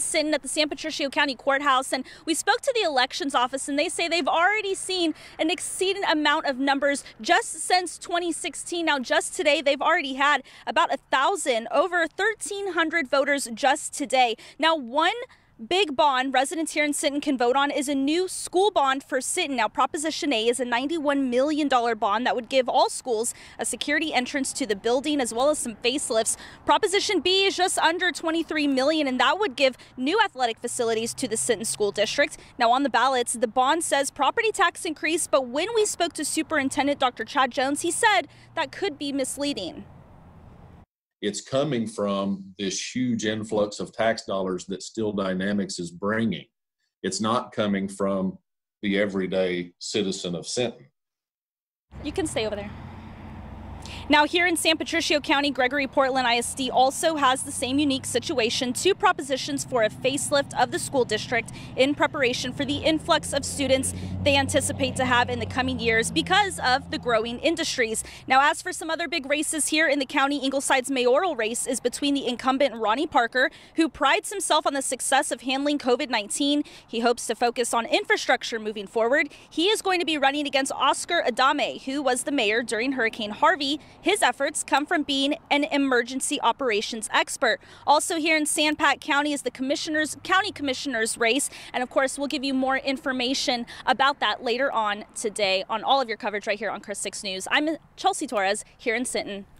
sitting at the San Patricio County Courthouse, and we spoke to the elections office, and they say they've already seen an exceeding amount of numbers just since 2016. Now, just today, they've already had about a thousand, over 1,300 voters just today. Now, one big bond residents here in Sitton can vote on is a new school bond for Sitton. Now, Proposition A is a $91 million bond that would give all schools a security entrance to the building as well as some facelifts. Proposition B is just under $23 million, and that would give new athletic facilities to the Sitton School District. Now, on the ballots, the bond says property tax increase, but when we spoke to Superintendent Dr. Chad Jones, he said that could be misleading it's coming from this huge influx of tax dollars that Steel Dynamics is bringing. It's not coming from the everyday citizen of Sinton. You can stay over there. Now, here in San Patricio County, Gregory Portland ISD also has the same unique situation two propositions for a facelift of the school district in preparation for the influx of students they anticipate to have in the coming years because of the growing industries. Now, as for some other big races here in the county, Ingleside's mayoral race is between the incumbent Ronnie Parker, who prides himself on the success of handling COVID 19. He hopes to focus on infrastructure moving forward. He is going to be running against Oscar Adame, who was the mayor during Hurricane Harvey. His efforts come from being an emergency operations expert. Also here in San Pat County is the commissioners, county commissioner's race. And of course, we'll give you more information about that later on today on all of your coverage right here on Chris 6 News. I'm Chelsea Torres here in Sinton.